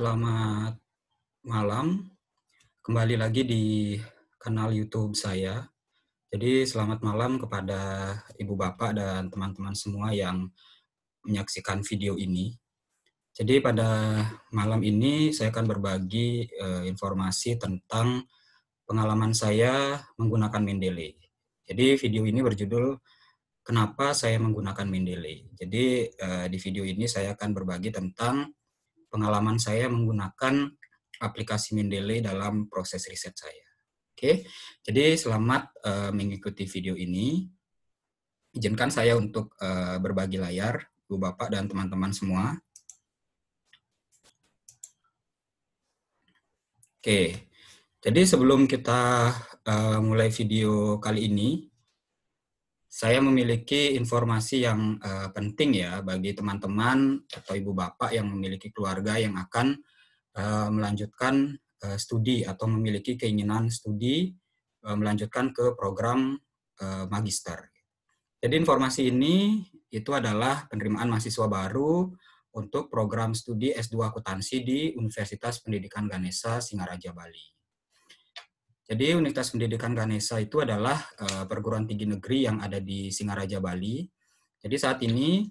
Selamat malam. Kembali lagi di kanal YouTube saya. Jadi selamat malam kepada Ibu Bapak dan teman-teman semua yang menyaksikan video ini. Jadi pada malam ini saya akan berbagi eh, informasi tentang pengalaman saya menggunakan Mendeley. Jadi video ini berjudul Kenapa saya menggunakan Mendeley. Jadi eh, di video ini saya akan berbagi tentang pengalaman saya menggunakan aplikasi Mendeley dalam proses riset saya. Oke, jadi selamat eh, mengikuti video ini. Izinkan saya untuk eh, berbagi layar, Bu Bapak dan teman-teman semua. Oke, jadi sebelum kita eh, mulai video kali ini, saya memiliki informasi yang uh, penting ya bagi teman-teman atau ibu bapak yang memiliki keluarga yang akan uh, melanjutkan uh, studi atau memiliki keinginan studi uh, melanjutkan ke program uh, magister. Jadi informasi ini itu adalah penerimaan mahasiswa baru untuk program studi S2 akuntansi di Universitas Pendidikan Ganesha Singaraja Bali. Jadi Universitas Pendidikan Ganesha itu adalah uh, perguruan tinggi negeri yang ada di Singaraja, Bali. Jadi saat ini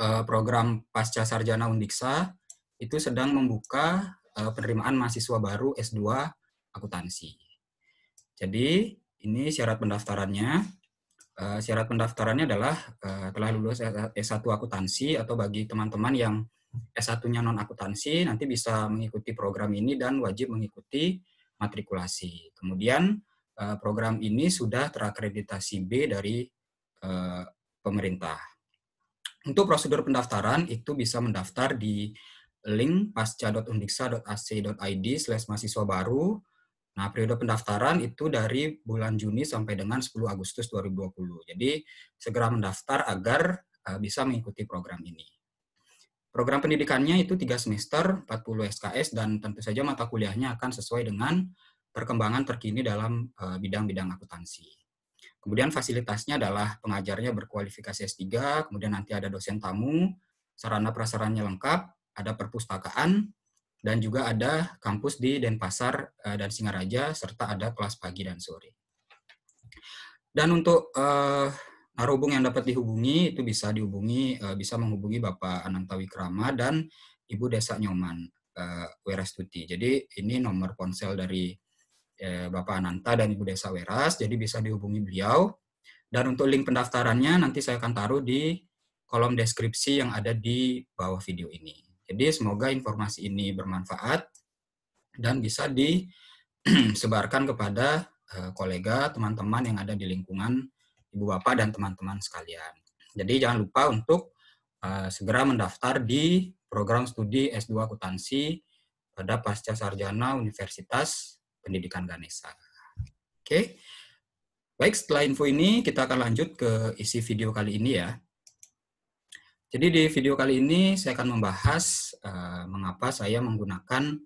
uh, program Pasca Sarjana Undiksa itu sedang membuka uh, penerimaan mahasiswa baru S2 akuntansi. Jadi ini syarat pendaftarannya. Uh, syarat pendaftarannya adalah uh, telah lulus S1 akuntansi atau bagi teman-teman yang S1-nya non akuntansi nanti bisa mengikuti program ini dan wajib mengikuti matrikulasi. Kemudian eh, program ini sudah terakreditasi B dari eh, pemerintah. Untuk prosedur pendaftaran itu bisa mendaftar di link pasca.undiksa.ac.id slash mahasiswa baru. Nah, periode pendaftaran itu dari bulan Juni sampai dengan 10 Agustus 2020. Jadi, segera mendaftar agar eh, bisa mengikuti program ini. Program pendidikannya itu tiga semester, 40 SKS, dan tentu saja mata kuliahnya akan sesuai dengan perkembangan terkini dalam eh, bidang-bidang akuntansi. Kemudian fasilitasnya adalah pengajarnya berkualifikasi S3, kemudian nanti ada dosen tamu, sarana prasarannya lengkap, ada perpustakaan, dan juga ada kampus di Denpasar eh, dan Singaraja, serta ada kelas pagi dan sore. Dan untuk eh, hubung yang dapat dihubungi itu bisa dihubungi, uh, bisa menghubungi Bapak Ananta Wikrama dan Ibu Desa Nyoman uh, eh, Werastuti. Jadi ini nomor ponsel dari uh, Bapak Ananta dan Ibu Desa Weras, jadi bisa dihubungi beliau. Dan untuk link pendaftarannya nanti saya akan taruh di kolom deskripsi yang ada di bawah video ini. Jadi semoga informasi ini bermanfaat dan bisa disebarkan kepada kolega, teman-teman yang ada di lingkungan ibu bapak dan hmm. teman-teman sekalian. Jadi jangan lupa untuk uh, segera mendaftar di program studi S2 akuntansi pada pasca sarjana Universitas Pendidikan Ganesha. Oke. Okay. Baik, setelah info ini kita akan lanjut ke isi video kali ini ya. Jadi di video kali ini saya akan membahas uh, mengapa saya menggunakan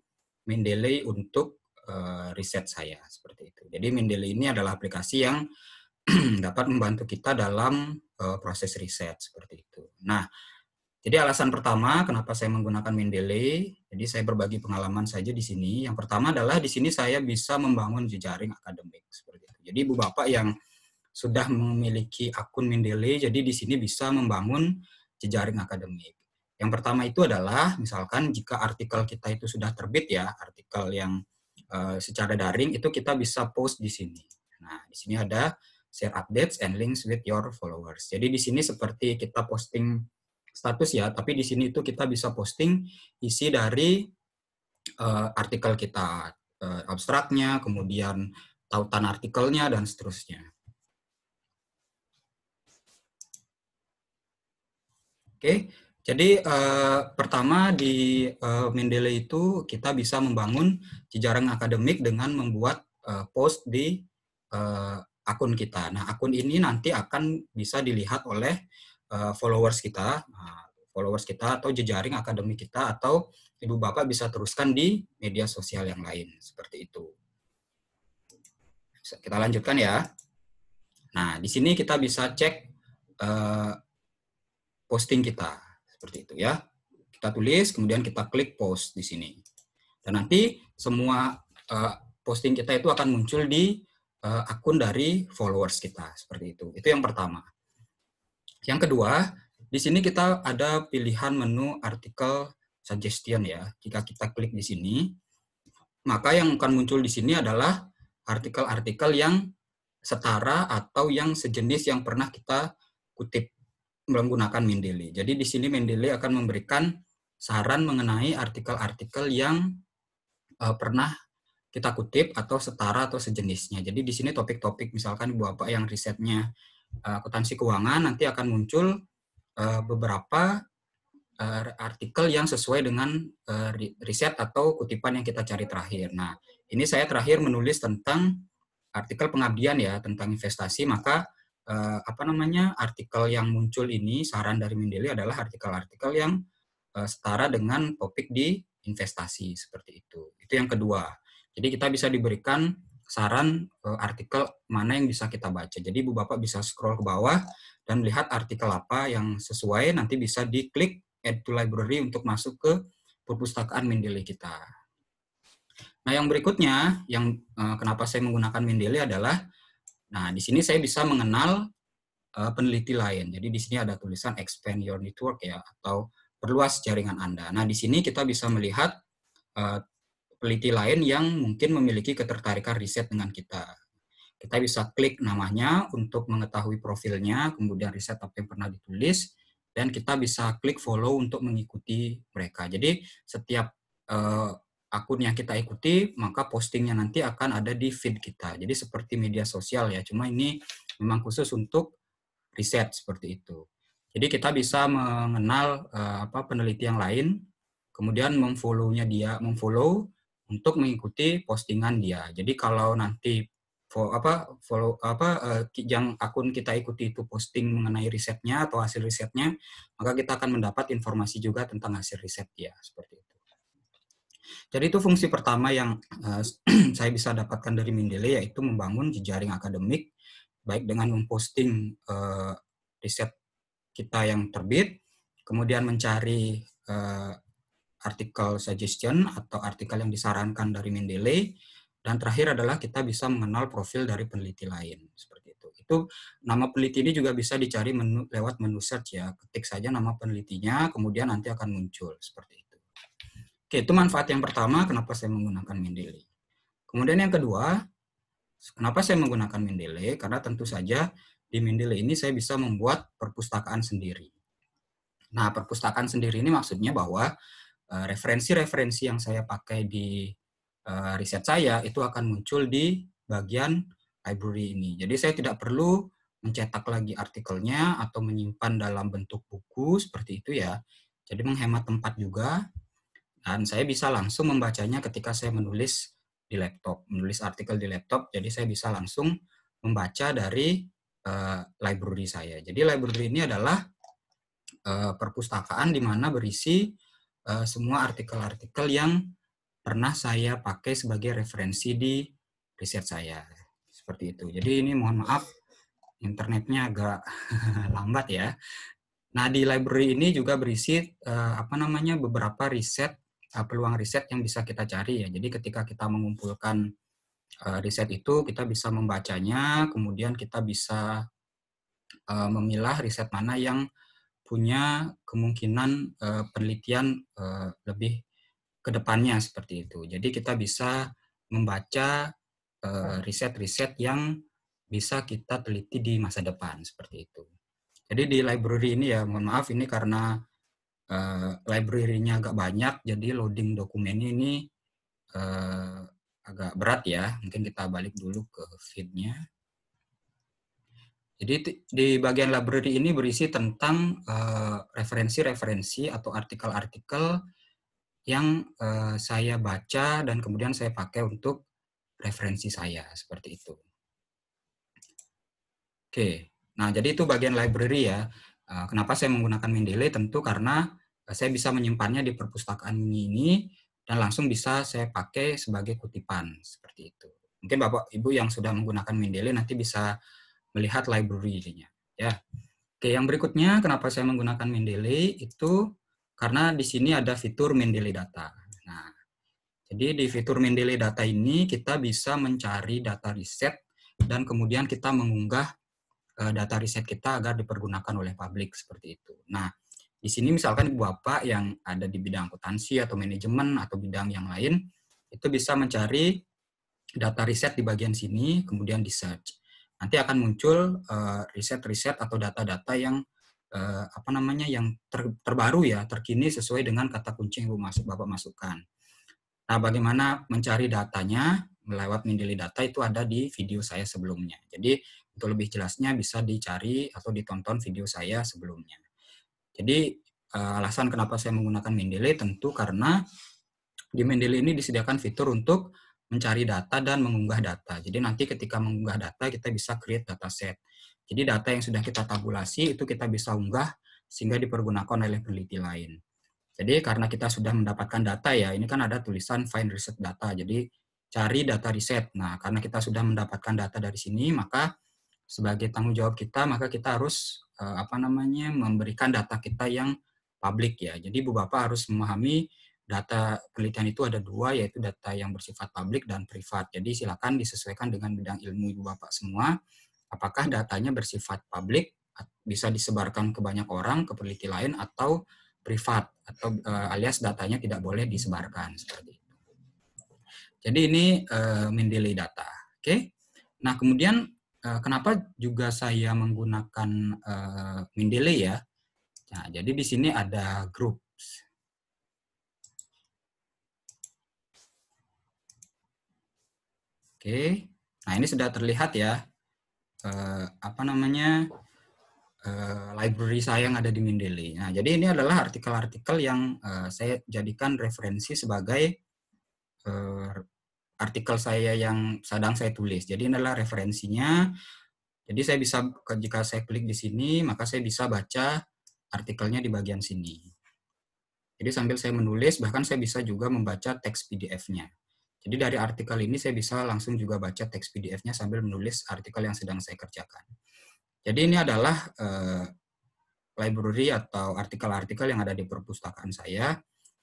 Mendeley untuk uh, riset saya seperti itu. Jadi Mendeley ini adalah aplikasi yang dapat membantu kita dalam uh, proses riset seperti itu. Nah, jadi alasan pertama kenapa saya menggunakan Mendeley, jadi saya berbagi pengalaman saja di sini. Yang pertama adalah di sini saya bisa membangun jejaring akademik seperti itu. Jadi ibu bapak yang sudah memiliki akun Mendeley, jadi di sini bisa membangun jejaring akademik. Yang pertama itu adalah misalkan jika artikel kita itu sudah terbit ya, artikel yang uh, secara daring itu kita bisa post di sini. Nah, di sini ada share updates and links with your followers. Jadi di sini seperti kita posting status ya, tapi di sini itu kita bisa posting isi dari uh, artikel kita, uh, abstraknya, kemudian tautan artikelnya dan seterusnya. Oke, okay. jadi uh, pertama di uh, Mendeley itu kita bisa membangun jejaring akademik dengan membuat uh, post di akun kita. Nah, akun ini nanti akan bisa dilihat oleh uh, followers kita, nah, followers kita atau jejaring akademi kita atau ibu bapak bisa teruskan di media sosial yang lain seperti itu. Kita lanjutkan ya. Nah, di sini kita bisa cek uh, posting kita seperti itu ya. Kita tulis, kemudian kita klik post di sini. Dan nanti semua uh, posting kita itu akan muncul di uh, akun dari followers kita seperti itu. Itu yang pertama. Yang kedua, di sini kita ada pilihan menu artikel suggestion ya. Jika kita klik di sini, maka yang akan muncul di sini adalah artikel-artikel yang setara atau yang sejenis yang pernah kita kutip menggunakan Mendeley. Jadi di sini Mendeley akan memberikan saran mengenai artikel-artikel yang eh, pernah kita kutip atau setara atau sejenisnya. Jadi di sini topik-topik misalkan Bu Bapak yang risetnya eh, akuntansi keuangan nanti akan muncul eh, beberapa eh, artikel yang sesuai dengan riset atau kutipan yang kita cari terakhir. Nah, ini saya terakhir menulis tentang artikel pengabdian ya tentang investasi, maka apa namanya? artikel yang muncul ini saran dari Mendeli adalah artikel-artikel yang setara dengan topik di investasi seperti itu. Itu yang kedua. Jadi kita bisa diberikan saran e, artikel mana yang bisa kita baca. Jadi Bu Bapak bisa scroll ke bawah dan lihat artikel apa yang sesuai nanti bisa diklik add to library untuk masuk ke perpustakaan Mendeley kita. Nah, yang berikutnya yang e, kenapa saya menggunakan Mendeley adalah nah di sini saya bisa mengenal e, peneliti lain. Jadi di sini ada tulisan expand your network ya atau perluas jaringan Anda. Nah, di sini kita bisa melihat peneliti lain yang mungkin memiliki ketertarikan riset dengan kita. Kita bisa klik namanya untuk mengetahui profilnya, kemudian riset apa yang pernah ditulis, dan kita bisa klik follow untuk mengikuti mereka. Jadi setiap uh, akun yang kita ikuti, maka postingnya nanti akan ada di feed kita. Jadi seperti media sosial ya, cuma ini memang khusus untuk riset seperti itu. Jadi kita bisa mengenal uh, apa peneliti yang lain, kemudian memfollownya dia, memfollow untuk mengikuti postingan dia. Jadi kalau nanti follow apa follow apa uh, yang akun kita ikuti itu posting mengenai risetnya atau hasil risetnya, maka kita akan mendapat informasi juga tentang hasil riset dia seperti itu. Jadi itu fungsi pertama yang uh, saya bisa dapatkan dari Mindele yaitu membangun jejaring akademik baik dengan memposting uh, riset kita yang terbit, kemudian mencari uh, artikel suggestion atau artikel yang disarankan dari Mendeley dan terakhir adalah kita bisa mengenal profil dari peneliti lain seperti itu. Itu nama peneliti ini juga bisa dicari menu, lewat menu search ya. Ketik saja nama penelitinya, kemudian nanti akan muncul seperti itu. Oke, itu manfaat yang pertama kenapa saya menggunakan Mendeley. Kemudian yang kedua, kenapa saya menggunakan Mendeley? Karena tentu saja di Mendeley ini saya bisa membuat perpustakaan sendiri. Nah, perpustakaan sendiri ini maksudnya bahwa Eh, referensi-referensi yang saya pakai di eh, riset saya itu akan muncul di bagian library ini. Jadi saya tidak perlu mencetak lagi artikelnya atau menyimpan dalam bentuk buku seperti itu ya. Jadi menghemat tempat juga dan saya bisa langsung membacanya ketika saya menulis di laptop, menulis artikel di laptop. Jadi saya bisa langsung membaca dari uh, library saya. Jadi library ini adalah uh, perpustakaan di mana berisi uh, semua artikel-artikel yang pernah saya pakai sebagai referensi di riset saya. Seperti itu. Jadi ini mohon maaf internetnya agak lambat ya. Nah, di library ini juga berisi uh, apa namanya beberapa riset uh, peluang riset yang bisa kita cari ya. Jadi ketika kita mengumpulkan uh, riset itu kita bisa membacanya, kemudian kita bisa uh, memilah riset mana yang punya kemungkinan uh, penelitian uh, lebih ke depannya seperti itu. Jadi kita bisa membaca eh, riset-riset uh, yang bisa kita teliti di masa depan seperti itu. Jadi di library ini ya mohon maaf ini karena uh, library-nya agak banyak jadi loading dokumen ini uh, agak berat ya. Mungkin kita balik dulu ke feed-nya. Jadi di bagian library ini berisi tentang eh, referensi-referensi uh, atau artikel-artikel yang uh, saya baca dan kemudian saya pakai untuk referensi saya seperti itu. Oke, nah jadi itu bagian library ya. Uh, kenapa saya menggunakan Mendeley? Tentu karena saya bisa menyimpannya di perpustakaan mini ini dan langsung bisa saya pakai sebagai kutipan seperti itu. Mungkin Bapak Ibu yang sudah menggunakan Mendeley nanti bisa melihat library jadinya. Ya. Oke, yang berikutnya kenapa saya menggunakan Mendeley itu karena di sini ada fitur Mendeley data. Nah, jadi di fitur Mendeley data ini kita bisa mencari data riset dan kemudian kita mengunggah eh, data riset kita agar dipergunakan oleh publik seperti itu. Nah, di sini misalkan ibu bapak yang ada di bidang akuntansi atau manajemen atau bidang yang lain itu bisa mencari data riset di bagian sini kemudian di search nanti akan muncul eh, riset-riset atau data-data yang uh, apa namanya yang ter, terbaru ya terkini sesuai dengan kata kunci yang masuk bapak masukkan. Nah bagaimana mencari datanya lewat Mindili data itu ada di video saya sebelumnya. Jadi untuk lebih jelasnya bisa dicari atau ditonton video saya sebelumnya. Jadi uh, alasan kenapa saya menggunakan Mindili tentu karena di Mindili ini disediakan fitur untuk mencari data dan mengunggah data. Jadi nanti ketika mengunggah data kita bisa create dataset. Jadi data yang sudah kita tabulasi itu kita bisa unggah sehingga dipergunakan oleh peneliti lain. Jadi karena kita sudah mendapatkan data ya, ini kan ada tulisan find research data. Jadi cari data riset. Nah, karena kita sudah mendapatkan data dari sini, maka sebagai tanggung jawab kita, maka kita harus eh, apa namanya memberikan data kita yang publik ya. Jadi Bu Bapak harus memahami data penelitian itu ada dua, yaitu data yang bersifat publik dan privat. Jadi silakan disesuaikan dengan bidang ilmu ibu bapak semua. Apakah datanya bersifat publik, bisa disebarkan ke banyak orang, ke peneliti lain, atau privat, atau e, alias datanya tidak boleh disebarkan seperti itu. Jadi ini e, eh, Mendeley data. Oke. Okay? Nah kemudian eh, kenapa juga saya menggunakan e, Mendeley ya? Nah jadi di sini ada grup Oke. Nah, ini sudah terlihat ya eh, apa namanya? eh, library saya yang ada di Mendeley. Nah, jadi ini adalah artikel-artikel yang eh, saya jadikan referensi sebagai eh, artikel saya yang sedang saya tulis. Jadi ini adalah referensinya. Jadi saya bisa jika saya klik di sini, maka saya bisa baca artikelnya di bagian sini. Jadi sambil saya menulis, bahkan saya bisa juga membaca teks PDF-nya. Jadi dari artikel ini saya bisa langsung juga baca teks PDF-nya sambil menulis artikel yang sedang saya kerjakan. Jadi ini adalah uh, library atau artikel-artikel yang ada di perpustakaan saya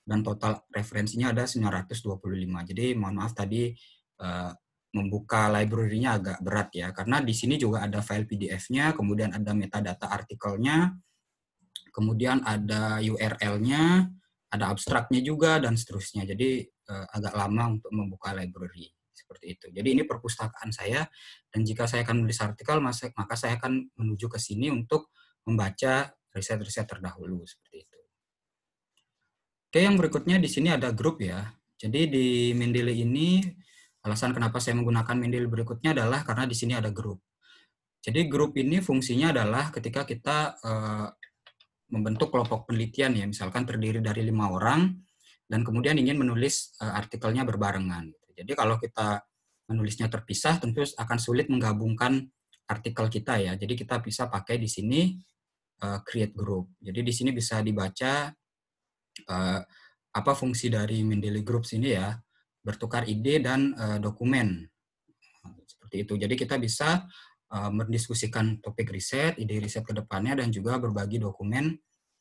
dan total referensinya ada 925. Jadi mohon maaf tadi uh, membuka library-nya agak berat ya karena di sini juga ada file PDF-nya, kemudian ada metadata artikelnya, kemudian ada URL-nya, ada abstraknya juga dan seterusnya. Jadi uh, agak lama untuk membuka library seperti itu. Jadi ini perpustakaan saya dan jika saya akan menulis artikel maka saya akan menuju ke sini untuk membaca riset-riset terdahulu seperti itu. Oke, yang berikutnya di sini ada grup ya. Jadi di Mendeley ini alasan kenapa saya menggunakan Mendeley berikutnya adalah karena di sini ada grup. Jadi grup ini fungsinya adalah ketika kita uh, membentuk kelompok penelitian ya, misalkan terdiri dari lima orang, dan kemudian ingin menulis uh, artikelnya berbarengan. Jadi kalau kita menulisnya terpisah tentu akan sulit menggabungkan artikel kita ya. Jadi kita bisa pakai di sini uh, create group. Jadi di sini bisa dibaca uh, apa fungsi dari Mendeley Groups ini ya, bertukar ide dan uh, dokumen. Seperti itu. Jadi kita bisa uh, mendiskusikan topik riset, ide riset kedepannya, dan juga berbagi dokumen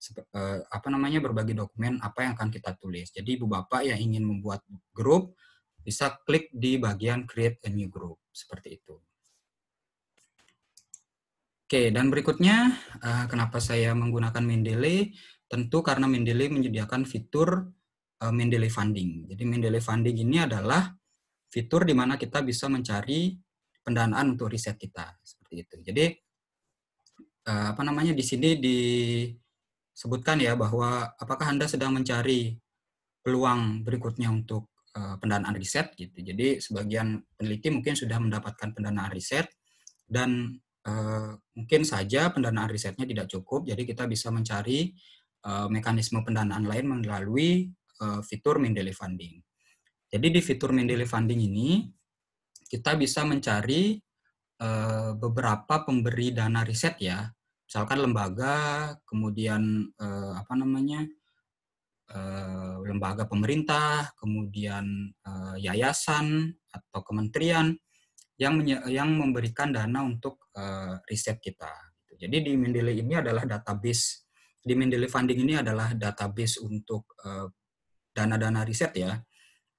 Eh, apa namanya berbagi dokumen apa yang akan kita tulis. Jadi Ibu Bapak yang ingin membuat grup bisa klik di bagian create a new group seperti itu. Oke, dan berikutnya eh, kenapa saya menggunakan Mendeley? Tentu karena Mendeley menyediakan fitur eh, Mendeley Funding. Jadi Mendeley Funding ini adalah fitur di mana kita bisa mencari pendanaan untuk riset kita seperti itu. Jadi apa namanya di sini di sebutkan ya bahwa apakah Anda sedang mencari peluang berikutnya untuk uh, pendanaan riset gitu. Jadi sebagian peneliti mungkin sudah mendapatkan pendanaan riset dan uh, mungkin saja pendanaan risetnya tidak cukup. Jadi kita bisa mencari uh, mekanisme pendanaan lain melalui uh, fitur Mendeley Funding. Jadi di fitur Mendeley Funding ini kita bisa mencari uh, beberapa pemberi dana riset ya misalkan lembaga kemudian eh, apa namanya eh, lembaga pemerintah kemudian eh, yayasan atau kementerian yang yang memberikan dana untuk eh, riset kita jadi di Mendeley ini adalah database di Mendeley Funding ini adalah database untuk eh, dana-dana riset ya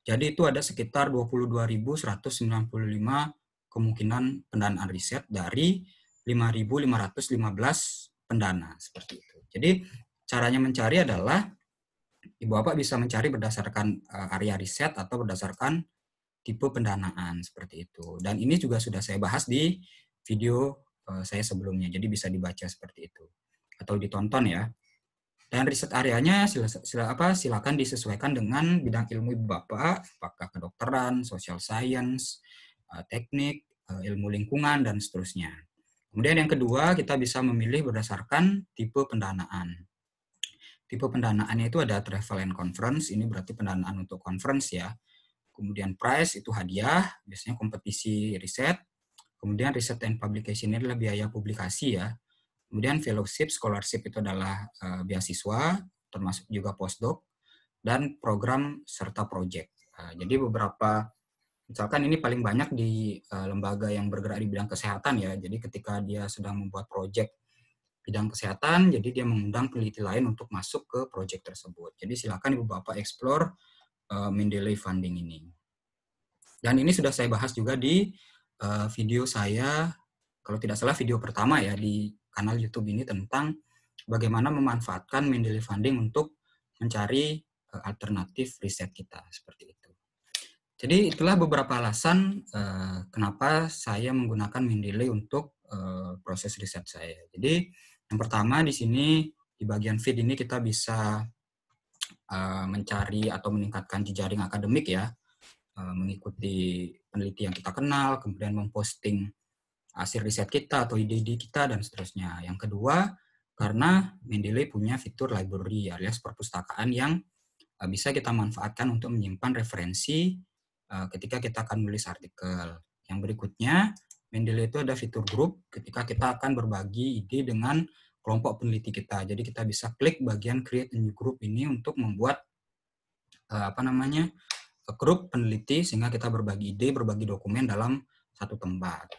jadi itu ada sekitar 22.195 kemungkinan pendanaan riset dari 5.515 pendana seperti itu. Jadi caranya mencari adalah Ibu Bapak bisa mencari berdasarkan eh, area riset atau berdasarkan tipe pendanaan seperti itu. Dan ini juga sudah saya bahas di video eh, saya sebelumnya. Jadi bisa dibaca seperti itu atau ditonton ya. Dan riset areanya sila, sila apa silakan disesuaikan dengan bidang ilmu ibu Bapak, apakah kedokteran, social science, eh, teknik, ilmu lingkungan dan seterusnya. Kemudian yang kedua, kita bisa memilih berdasarkan tipe pendanaan. Tipe pendanaannya itu ada travel and conference, ini berarti pendanaan untuk conference ya. Kemudian price itu hadiah, biasanya kompetisi riset. Kemudian riset and publication ini adalah biaya publikasi ya. Kemudian fellowship, scholarship itu adalah eh, beasiswa, termasuk juga postdoc, dan program serta project. Nah, jadi beberapa misalkan ini paling banyak di uh, lembaga yang bergerak di bidang kesehatan ya. Jadi ketika dia sedang membuat proyek bidang kesehatan, jadi dia mengundang peneliti lain untuk masuk ke proyek tersebut. Jadi silakan Ibu Bapak explore uh, Mendeley funding ini. Dan ini sudah saya bahas juga di uh, video saya kalau tidak salah video pertama ya di kanal YouTube ini tentang bagaimana memanfaatkan Mendeley funding untuk mencari uh, alternatif riset kita seperti itu. Jadi itulah beberapa alasan uh, kenapa saya menggunakan Mendeley untuk uh, proses riset saya. Jadi yang pertama di sini di bagian feed ini kita bisa uh, mencari atau meningkatkan jejaring akademik ya, uh, mengikuti peneliti yang kita kenal, kemudian memposting hasil riset kita atau ide-ide kita dan seterusnya. Yang kedua karena Mendeley punya fitur library alias perpustakaan yang bisa kita manfaatkan untuk menyimpan referensi Eh, ketika kita akan menulis artikel. Yang berikutnya, Mendeley itu ada fitur grup ketika kita akan berbagi ide dengan kelompok peneliti kita. Jadi kita bisa klik bagian create a new group ini untuk membuat eh, apa namanya grup peneliti sehingga kita berbagi ide, berbagi dokumen dalam satu tempat.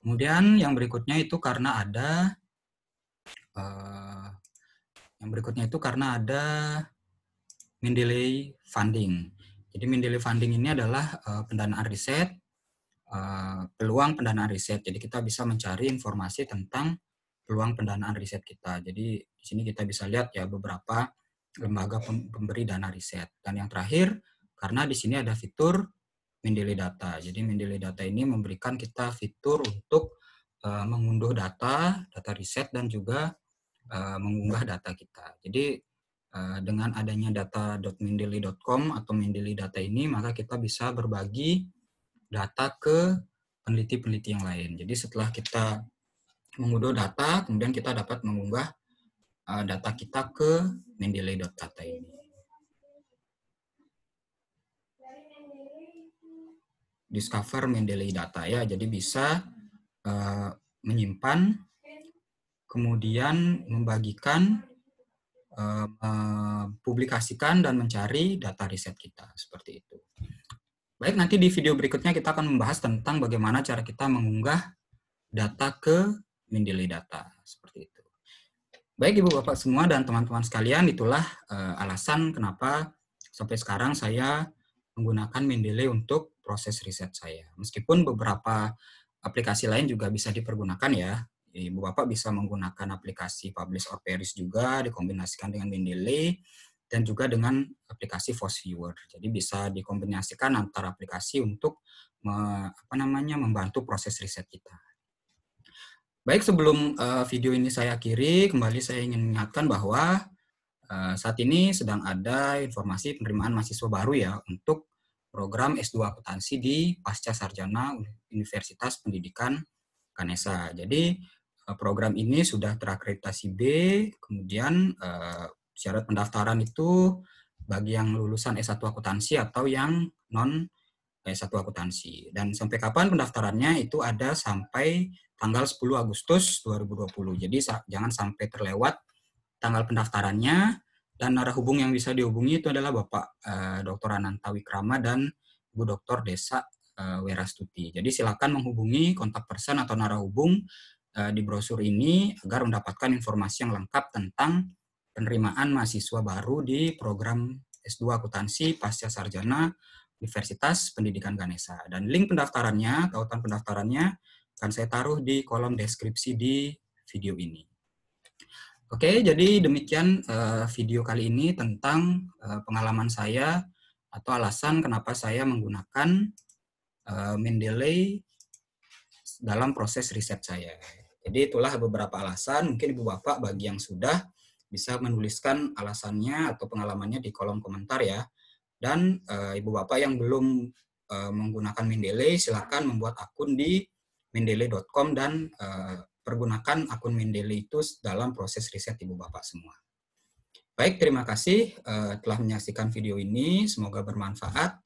Kemudian yang berikutnya itu karena ada eh, yang berikutnya itu karena ada Mendeley funding. Jadi Mindeli Funding ini adalah uh, pendanaan riset, uh, peluang pendanaan riset. Jadi kita bisa mencari informasi tentang peluang pendanaan riset kita. Jadi di sini kita bisa lihat ya beberapa lembaga pemberi dana riset. Dan yang terakhir, karena di sini ada fitur Mindeli Data. Jadi Mindeli Data ini memberikan kita fitur untuk uh, mengunduh data, data riset, dan juga uh, mengunggah data kita. Jadi Eh, dengan adanya data.mindeli.com atau Mindeli data ini, maka kita bisa berbagi data ke peneliti-peneliti yang lain. Jadi setelah kita mengunduh data, kemudian kita dapat mengunggah eh, data kita ke Mindeli.data ini. Discover Mendeley data ya, jadi bisa uh, menyimpan, kemudian membagikan Eh, publikasikan dan mencari data riset kita seperti itu. Baik, nanti di video berikutnya kita akan membahas tentang bagaimana cara kita mengunggah data ke Mendeley Data seperti itu. Baik Ibu Bapak semua dan teman-teman sekalian, itulah uh, alasan kenapa sampai sekarang saya menggunakan Mendeley untuk proses riset saya. Meskipun beberapa aplikasi lain juga bisa dipergunakan ya, Ibu Bapak bisa menggunakan aplikasi Publish or Perish juga dikombinasikan dengan Mendeley dan juga dengan aplikasi Force Viewer. Jadi bisa dikombinasikan antara aplikasi untuk me, apa namanya membantu proses riset kita. Baik, sebelum uh, video ini saya akhiri, kembali saya ingin mengingatkan bahwa uh, saat ini sedang ada informasi penerimaan mahasiswa baru ya untuk program S2 akuntansi di Pasca Sarjana Universitas Pendidikan Kanesa. Jadi Eh, program ini sudah terakreditasi B, kemudian uh, syarat pendaftaran itu bagi yang lulusan S1 akuntansi atau yang non S1 akuntansi. Dan sampai kapan pendaftarannya itu ada sampai tanggal 10 Agustus 2020. Jadi jangan sampai terlewat tanggal pendaftarannya dan arah hubung yang bisa dihubungi itu adalah Bapak eh, Dr. Ananta Wikrama dan Bu Dr. Desa eh, Werastuti. Jadi silakan menghubungi kontak person atau narah hubung Eh, di brosur ini agar mendapatkan informasi yang lengkap tentang penerimaan mahasiswa baru di program S2 akuntansi pasca sarjana Universitas Pendidikan Ganesha. Dan link pendaftarannya, tautan pendaftarannya akan saya taruh di kolom deskripsi di video ini. Oke, jadi demikian uh, video kali ini tentang uh, pengalaman saya atau alasan kenapa saya menggunakan uh, Mendeley dalam proses riset saya. Jadi itulah beberapa alasan. Mungkin Ibu Bapak bagi yang sudah bisa menuliskan alasannya atau pengalamannya di kolom komentar ya. Dan e, Ibu Bapak yang belum e, menggunakan Mendeley silakan membuat akun di mendeley.com dan e, pergunakan akun Mendeley itu dalam proses riset Ibu Bapak semua. Baik, terima kasih e, telah menyaksikan video ini. Semoga bermanfaat.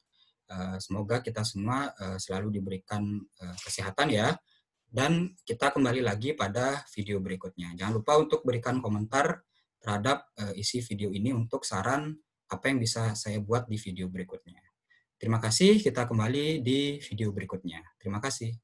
E, semoga kita semua e, selalu diberikan e, kesehatan ya. Dan kita kembali lagi pada video berikutnya. Jangan lupa untuk berikan komentar terhadap uh, isi video ini untuk saran apa yang bisa saya buat di video berikutnya. Terima kasih, kita kembali di video berikutnya. Terima kasih.